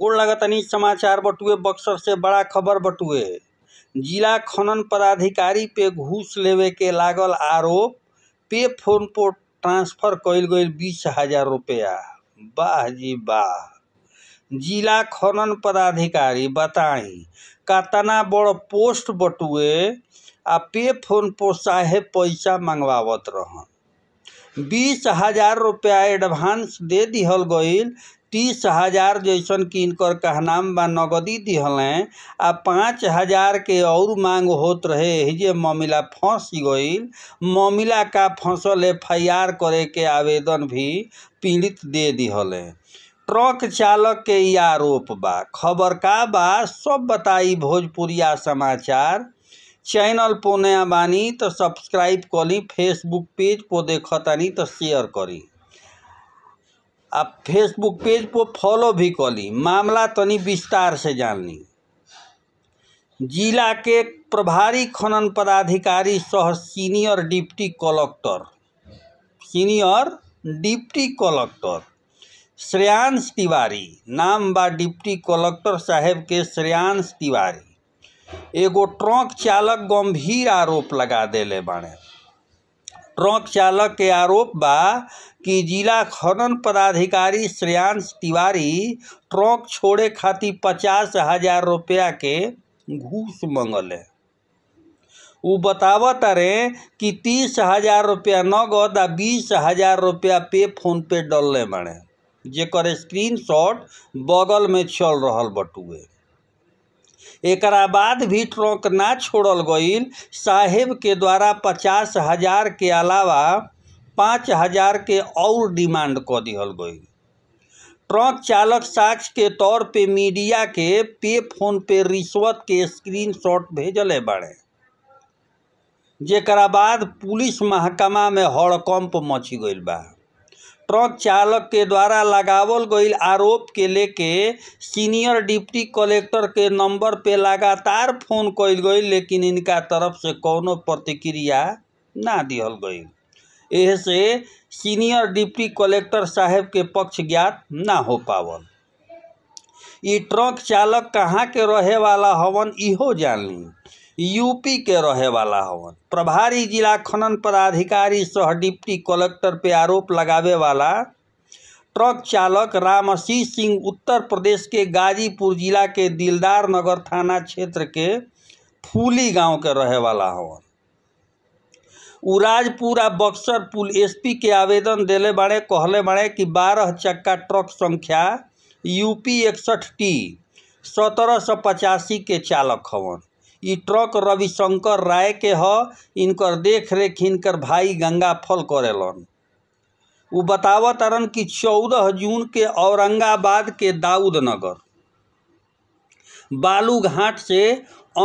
गोड़ लगतनी समाचार बटुए बक्सर से बड़ा खबर बटुए जिला खनन पदाधिकारी पे घूस लेवे के लागल आरोप पे फोन पर ट्रांसफर कल गई बीस हजार रुपया वाह जी वाह जिला खनन पदाधिकारी बताई कतना बड़ पोस्ट बटुए आ पे फोन पर साहे पैसा मंगवावत रहन बीस हजार रुपया एडवांस दे दिहल गई तीस हजार जैसन किनकर कहनाम बा नगदी दिहलें आ पाँच हजार के और मांग होत रहे हिजे मामला फंस गई ममिला का फसल एफ आई आर करे के आवेदन भी पीड़ित दे दिहलें ट्रक चालक के ये आरोप बा खबर का बा सब बताई भोजपुरिया समाचार चैनल पोने बानी तो सब्सक्राइब करी फेसबुक पेज पो देखतनी तो शेयर करी आ फेसबुक पेज पर फॉलो भी ली मामला तनी विस्तार से जान ली जिला के प्रभारी खनन पदाधिकारी सह senior deputy collector senior deputy collector Shreyansh Tiwari नाम बा डिप्टी कलेक्टर साहेब के श्रेयांश तिवारी एगो ट्रक चालक गंभीर आरोप लगा दिले बाड़े ट्रक चालक के आरोप बा कि जिला खनन पदाधिकारी श्रेयांश तिवारी ट्रक छोड़े खातिर पचास हजार रुपया के घूस मंगले उ बतावत रे कि तीस हजार रुपया नगद आ बीस हजार रुपया पे फोन पे डलले बाड़े जेकर स्क्रीनशॉट बगल में चल रहा बटुए एक बाद भी ट्रंक ना छोड़ल गई साहेब के द्वारा पचास हजार के अलावा पाँच हजार के और डिमांड क दिहल गई ट्रक चालक साक्ष के तौर पे मीडिया के पे फोन पे रिश्वत के स्क्रीनशॉट भेजले बड़े जेकरा बाद पुलिस महकमा में हड़कंप मची गई बा ट्रक चालक के द्वारा लगावल गई आरोप के लेके सीनियर डिप्टी कलेक्टर के नंबर पे लगातार फोन कल गई लेकिन इनका तरफ से कोनो प्रतिक्रिया ना दिहल गई एह से सीनियर डिप्टी कलेक्टर साहब के पक्ष ज्ञात ना हो पावल ये ट्रक चालक कहाँ के रहे वाला हवन इहो जान ली यूपी के रहे वाला हवन प्रभारी जिला खनन पदाधिकारी सह डिप्टी कलेक्टर पे आरोप लगावे वाला ट्रक चालक रामशीष सिंह उत्तर प्रदेश के गाजीपुर जिला के दिलदार नगर थाना क्षेत्र के फूली गांव के रहे वाला हवन आ बक्सर पुल एसपी के आवेदन दिले बड़े कहले बड़े कि बारह चक्का ट्रक संख्या यूपी इकसठ टी सत्रह सौ पचासी के चालक हवन इ ट्रक रविशंकर राय के ह इनकर देख रेख इनकर भाई गंगा फल करेलन उ बतावत रहन कि चौदह जून के औरंगाबाद के दाऊदनगर बालू घाट से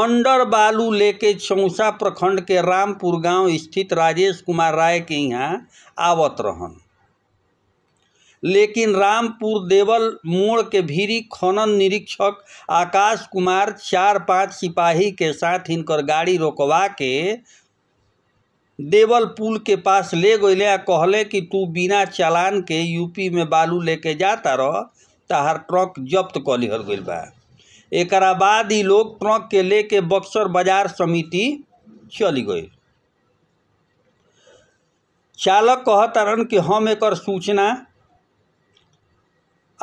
अंडर बालू लेके चौसा प्रखंड के रामपुर गांव स्थित राजेश कुमार राय के यहाँ आवत रहन लेकिन रामपुर देवल मोड़ के भीरी खनन निरीक्षक आकाश कुमार चार पांच सिपाही के साथ इनकर गाड़ी रोकवा के देवल पुल के पास ले गए आ कहले कि तू बिना चालान के यूपी में बालू लेके जाता रह तहार ट्रक जब्त कर लिहल गई बा एक बाद ही लोग ट्रक के लेके बक्सर बाजार समिति चली गई चालक कहतारन कि हम एक सूचना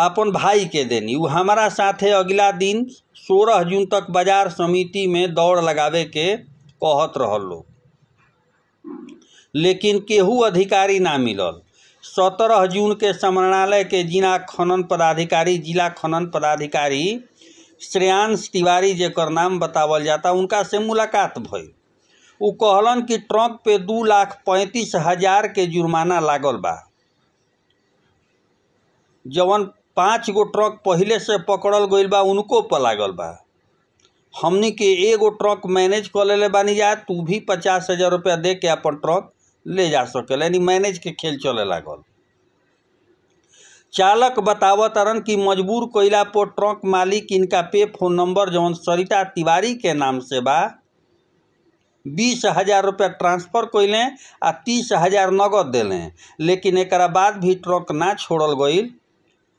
अपन भाई के देनी वो हमारा साथे अगला दिन सोलह जून तक बाजार समिति में दौड़ लगावे के कहत रह लोग लेकिन केहू अधिकारी ना मिलल सत्रह जून के समरणालय के जिला खनन पदाधिकारी जिला खनन पदाधिकारी श्रेयांश तिवारी जर नाम बतावल जाता उनका से मुलाकात भलन कि ट्रक पे दू लाख पैंतीस हजार के जुर्माना लागल बा जवन पाँच गो ट्रक पहले से पकड़ल गई बा उनको पर लागल बा हमनी के एगो ट्रक मैनेज कर ले बानी जा तू भी पचास हज़ार रुपया दे के अपन ट्रक ले जा सकेला यानी मैनेज के खेल चले लागल चालक बतावतरन कि मजबूर कईला पर ट्रक मालिक इनका पे फोन नंबर जौन सरिता तिवारी के नाम से बा बीस हजार रुपया ट्रांसफर कैलें आ तीस हजार नगद दिलें लेकिन एक बाद भी ट्रक ना छोड़ल गई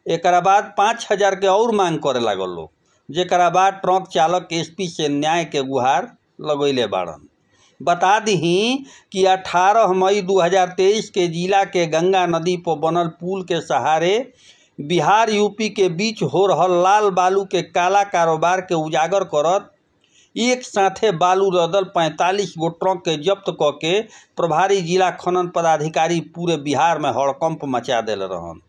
एक बाद पाँच हज़ार के और मांग करे लागल लोग जरा बाद ट्रक चालक एसपी से न्याय के गुहार लगैले बाड़न बता दी कि 18 मई 2023 के जिला के गंगा नदी पर बनल पुल के सहारे बिहार यूपी के बीच हो रहा लाल बालू के काला कारोबार के उजागर करत एक साथे बालू रदल पैंतालीस गो ट्रक के जब्त करके प्रभारी जिला खनन पदाधिकारी पूरे बिहार में हड़कंप मचा दिल रहन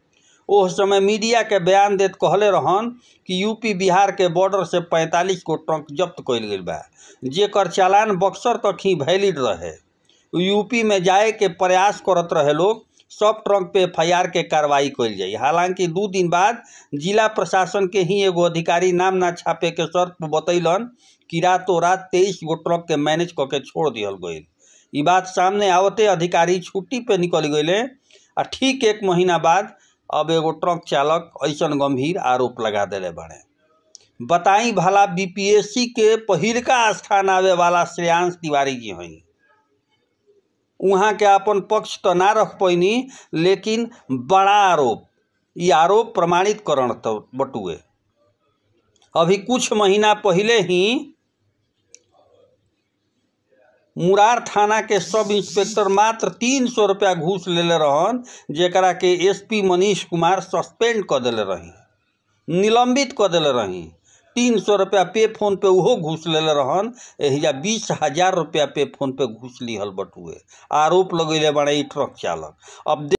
ओह समय मीडिया के बयान देत कहले रहन कि यूपी बिहार के बॉर्डर से 45 को ट्रक जब्त कल गई बा जर चालान बक्सर तक ही वैलिड रहे यूपी में जाए के प्रयास करत रहे लोग सब ट्रंक पे एफ के कार्रवाई कल जाए हालांकि दू दिन बाद जिला प्रशासन के ही एगो अधिकारी नाम ना छापे के शर्त पर बतैलन कि रातों रात तेईस गो ट्रक के मैनेज करके छोड़ दिया गई बात सामने आवते अधिकारी छुट्टी पे निकल गए आ ठीक एक महीना बाद अब एगो ट्रक चालक ऐसा गंभीर आरोप लगा दिले बड़े बताई भला बीपीएससी के पहिरका स्थान आवे वाला श्रेयांश तिवारी जी हैं वहाँ के अपन पक्ष तो ना रख पैनी लेकिन बड़ा आरोप ये आरोप प्रमाणित करण तो बटुए अभी कुछ महीना पहले ही मुरार थाना के सब इंस्पेक्टर मात्र तीन सौ रुपया घूस ले रहन जेकरा के एसपी मनीष कुमार सस्पेंड कर दिले रही निलंबित कर दिले रही तीन सौ रुपया पे फोन पे उहो घूस ले रहन या बीस हजार रुपया पे फोन पे घूस लिहल बटुए आरोप लगे बड़े ट्रक चालक अब